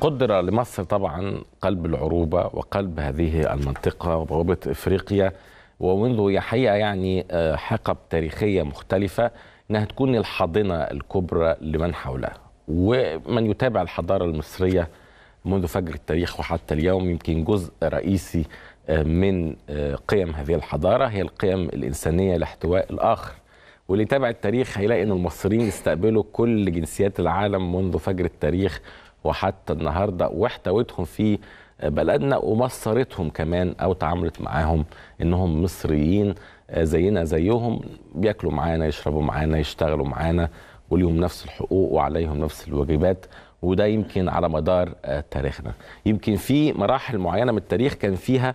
قدر لمصر طبعا قلب العروبة وقلب هذه المنطقة وبوابة إفريقيا ومنذ حقيقة يعني آه، حقب تاريخية مختلفة إنها تكون الحاضنة الكبرى لمن حولها ومن يتابع الحضارة المصرية منذ فجر التاريخ وحتى اليوم يمكن جزء رئيسي آه، من آه، قيم هذه الحضارة هي القيم الإنسانية لاحتواء الآخر واللي تابع التاريخ هيلاقي ان المصريين استقبلوا كل جنسيات العالم منذ فجر التاريخ وحتى النهارده واحتوتهم في بلدنا ومصرتهم كمان او تعاملت معاهم انهم مصريين آه، زينا زيهم بياكلوا معانا يشربوا معانا يشتغلوا معانا وليهم نفس الحقوق وعليهم نفس الواجبات وده يمكن على مدار آه، تاريخنا يمكن في مراحل معينه من التاريخ كان فيها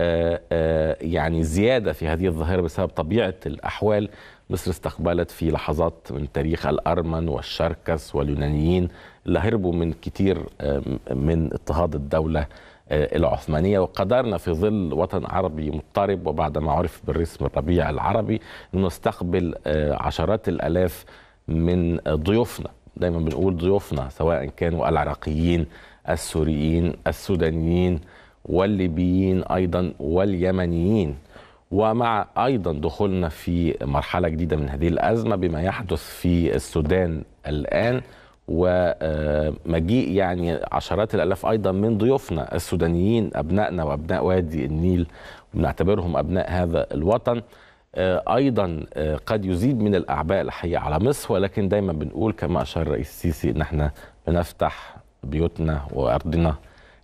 آه، يعني زياده في هذه الظاهره بسبب طبيعه الاحوال مصر استقبلت في لحظات من تاريخ الأرمن والشركس واليونانيين اللي هربوا من كتير من اضطهاد الدولة آه، العثمانية وقدرنا في ظل وطن عربي مضطرب وبعد ما عرف بالرسم الربيع العربي نستقبل آه، عشرات الألاف من ضيوفنا دايما بنقول ضيوفنا سواء كانوا العراقيين السوريين السودانيين والليبيين أيضا واليمنيين ومع ايضا دخولنا في مرحله جديده من هذه الازمه بما يحدث في السودان الان ومجيء يعني عشرات الالاف ايضا من ضيوفنا السودانيين ابنائنا وابناء وادي النيل بنعتبرهم ابناء هذا الوطن ايضا قد يزيد من الاعباء الحقيقه على مصر ولكن دايما بنقول كما اشار الرئيس السيسي ان احنا بنفتح بيوتنا وارضنا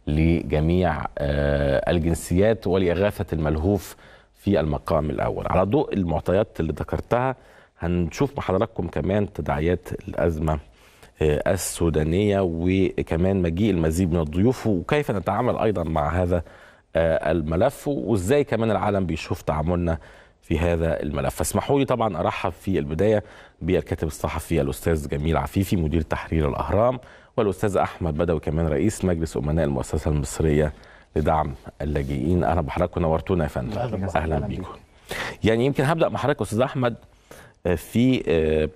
لجميع آه، الجنسيات ولاغاثه الملهوف في المقام الاول على ضوء المعطيات اللي ذكرتها هنشوف مع حضراتكم كمان تداعيات الازمه آه، السودانيه وكمان مجيء المزيد من الضيوف وكيف نتعامل ايضا مع هذا آه، الملف وازاي كمان العالم بيشوف تعاملنا في هذا الملف فاسمحوا لي طبعا ارحب في البدايه بالكاتب الصحفي الاستاذ جميل عفيفي مدير تحرير الاهرام والاستاذ احمد بدوي كمان رئيس مجلس امناء المؤسسه المصريه لدعم اللاجئين اهلا بحضرتك نورتونا يا فندم اهلا بيكم يعني يمكن هبدا مع حضرتك استاذ احمد آه، في آه،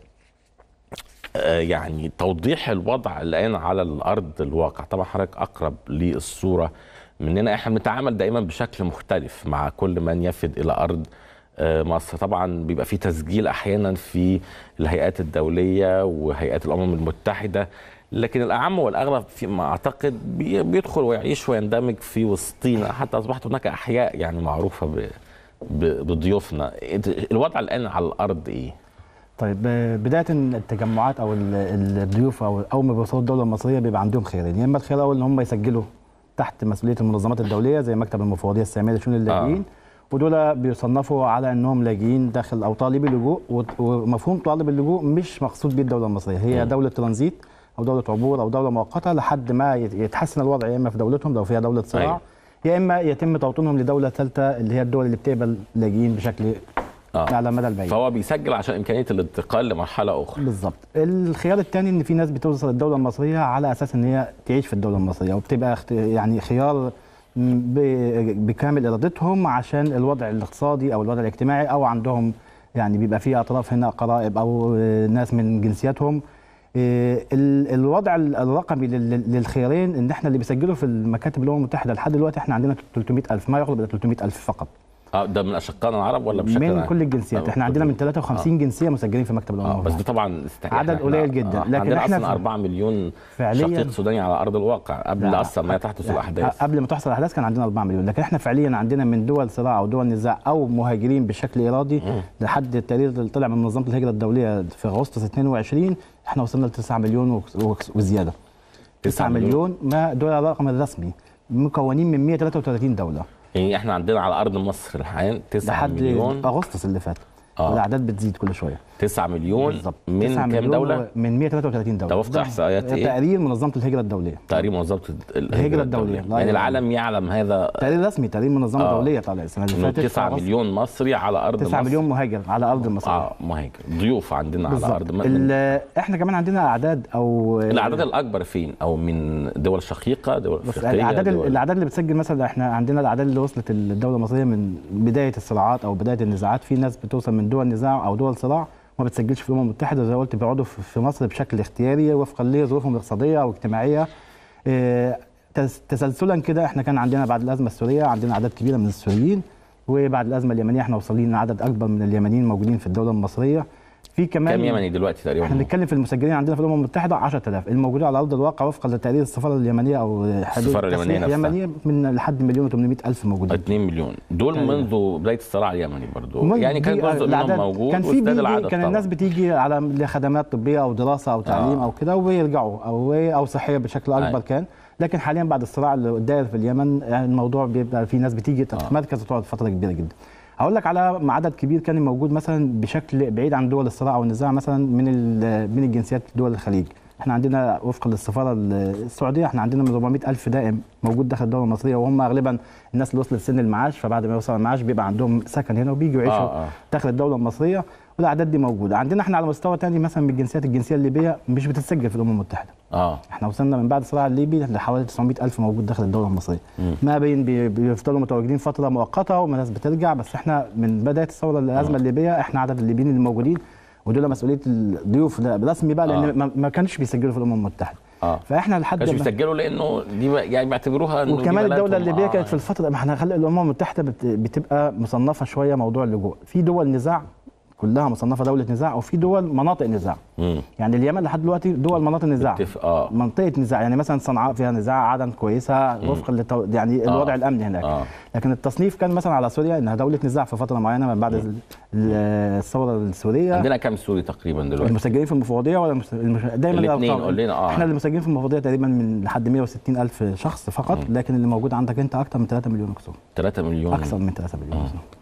آه، يعني توضيح الوضع الان على الارض الواقع طبعا حضرتك اقرب للصوره مننا احنا بنتعامل دايما بشكل مختلف مع كل من يفد الى ارض مصر طبعا بيبقى في تسجيل احيانا في الهيئات الدوليه وهيئات الامم المتحده لكن الاعم والاغلب فيما اعتقد بيدخل ويعيش ويندمج في وسطينا حتى اصبحت هناك احياء يعني معروفه بضيوفنا الوضع الان على الارض ايه طيب آه، بدايه التجمعات او الضيوف او أو ما بيوصلوا الدوله المصريه بيبقى عندهم خيارين يا اما الخيار الاول ان هم يسجلوا تحت مسؤوليه المنظمات الدوليه زي مكتب المفوضيه الساميه لشؤون آه. اللاجئين آه. ودول بيصنفوا على انهم لاجئين داخل او طالبي لجوء ومفهوم طالب اللجوء مش مقصود بيه الدوله المصريه هي م. دوله ترانزيت او دوله عبور او دوله مؤقته لحد ما يتحسن الوضع يا اما في دولتهم لو فيها دوله صراع أيوة. يا اما يتم توطينهم لدوله ثالثه اللي هي الدول اللي بتقبل لاجئين بشكل آه. على المدى البعيد فهو بيسجل عشان امكانيه الانتقال لمرحله اخرى بالظبط الخيار الثاني ان في ناس بتوصل الدوله المصريه على اساس ان هي تعيش في الدوله المصريه وبتبقى يعني خيار بكامل ارادتهم عشان الوضع الاقتصادي او الوضع الاجتماعي او عندهم يعني بيبقى فيه اطراف هنا قرائب او ناس من جنسياتهم إيه، الوضع الرقمي للخيارين ان احنا اللي بيسجلوا في المكاتب الامم المتحده لحد دلوقتي احنا عندنا 300000 ما يقرب الى 300000 فقط آه، ده من اشقائنا العرب ولا بشكل من كل الجنسيات آه، احنا عندنا من 53 آه. جنسيه مسجلين في مكتب الامم آه. بس ده طبعا عدد قليل جدا آه. لكن احنا اصلا 4 مليون شقيق سوداني على ارض الواقع قبل اصلا ما تحدث الاحداث قبل ما تحصل الاحداث كان عندنا 4 مليون لكن احنا فعليا عندنا من دول صراع او دول نزاع او مهاجرين بشكل ارادي لحد التقرير اللي طلع من منظمه الهجره الدوليه في اغسطس 22 احنا وصلنا ل 9 مليون وزياده 9 مليون ما دول الرقم الرسمي مكونين من 133 دوله يعني احنا عندنا على ارض مصر الحين 9 مليون لحد اغسطس اللي فات آه. والاعداد بتزيد كل شويه 9 مليون بالزبط. من 9 كام دوله؟ من 133 دوله توافق احصائيات ايه؟ تقرير منظمه الهجره الدوليه تقرير منظمه الهجره الدوليه, الدولية. يعني العالم يعلم هذا تقرير رسمي تقرير منظمه آه. دوليه طالع السنه اللي فاتت 9 مليون مصري على ارض 9 مصر. مليون مهاجر على ارض آه، مصر اه مهاجر ضيوف عندنا بالزبط. على ارض مصر احنا كمان عندنا اعداد او الاعداد الاكبر فين؟ او من دول شقيقه دول افريقيه الاعداد الاعداد اللي بتسجل مثلا احنا عندنا الاعداد اللي وصلت الدوله المصريه من بدايه الصراعات او بدايه النزاعات في ناس بتوصل من من دول نزاع او دول صراع ما بتسجلش في الامم المتحده زي ما قلت بيقعدوا في مصر بشكل اختياري وفقا لظروفهم الاقتصاديه والاجتماعيه آه، تسلسلا كده احنا كان عندنا بعد الازمه السوريه عندنا اعداد كبيره من السوريين وبعد الازمه اليمنيه احنا وصلنا لعدد اكبر من اليمنيين موجودين في الدوله المصريه في كمان كم يمني دلوقتي تقريبا احنا بنتكلم في المسجلين عندنا في الامم المتحده 10000 الموجودين على ارض الواقع وفقا لتقرير السفاره اليمنيه او السفاره اليمنيه نفسها اليمنيه من لحد مليون و800 الف موجودين 2 مليون دول تقريبا. منذ بدايه الصراع اليمني برضو يعني كان جزء منهم موجود كان في العدد كان الناس بتيجي على لخدمات طبيه او دراسه او تعليم آه. او كده ويرجعوا او او صحيه بشكل آه. اكبر آه. كان لكن حاليا بعد الصراع اللي داير في اليمن يعني الموضوع بيبقى في ناس بتيجي تتمركز آه. وتقعد فتره كبيره جدا هقول لك على عدد كبير كان موجود مثلا بشكل بعيد عن دول الصراع او النزاع مثلا من من الجنسيات دول الخليج احنا عندنا وفقا للسفاره السعوديه احنا عندنا من 400 الف دائم موجود داخل الدوله المصريه وهم غالبا الناس اللي وصلت سن المعاش فبعد ما يوصل المعاش بيبقى عندهم سكن هنا وبيجوا يعيشوا آه آه. داخل الدوله المصريه والاعداد دي موجوده عندنا احنا على مستوى تاني مثلا من الجنسيات الجنسيه الليبيه مش بتتسجل في الامم المتحده اه احنا وصلنا من بعد الصراع الليبي لحوالي 900 الف موجود داخل الدوله المصريه مم. ما بين بيفضلوا متواجدين فتره مؤقته وناس بترجع بس احنا من بدايه الثوره الازمه آه. الليبيه احنا عدد الليبيين اللي موجودين ودول مسؤوليه الضيوف الرسمي بقى لان آه. ما كانش بيسجلوا في الامم المتحده آه. فاحنا لحد كانش بيسجلوا لانه دي يعني بيعتبروها انه وكمان الدوله الليبيه آه. كانت في الفتره ما احنا الامم المتحده بتبقى مصنفه شويه موضوع اللجوء في دول نزاع كلها مصنفه دوله نزاع وفي دول مناطق نزاع مم. يعني اليمن لحد دلوقتي دول مناطق نزاع آه. منطقه نزاع يعني مثلا صنعاء فيها نزاع عدن كويسه وفقا للتو... يعني آه. الوضع الامني هناك آه. لكن التصنيف كان مثلا على سوريا انها دوله نزاع في فتره معينه من بعد الثوره السوريه عندنا كم سوري تقريبا دلوقتي المسجلين في المفوضيه ولا المس... المش... دايما الاثنين قول لنا اه احنا المسجلين في المفوضيه تقريبا من لحد 160 الف شخص فقط مم. لكن اللي موجود عندك انت اكثر من 3 مليون اكثر 3 مليون اكثر من 3 مليون آه.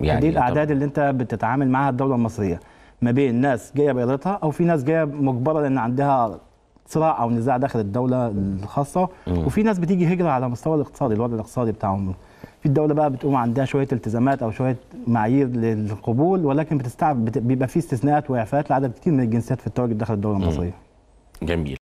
يعني دي الاعداد اللي انت بتتعامل معاها الدوله المصريه ما بين ناس جايه بيضتها او في ناس جايه مجبره لان عندها صراع او نزاع داخل الدوله الخاصه وفي ناس بتيجي هجره على مستوى الاقتصادي الوضع الاقتصادي بتاعهم في الدوله بقى بتقوم عندها شويه التزامات او شويه معايير للقبول ولكن بتستعب بيبقى في استثناءات واعفاءات لعدد كتير من الجنسيات في التواجد داخل الدوله المصريه جميل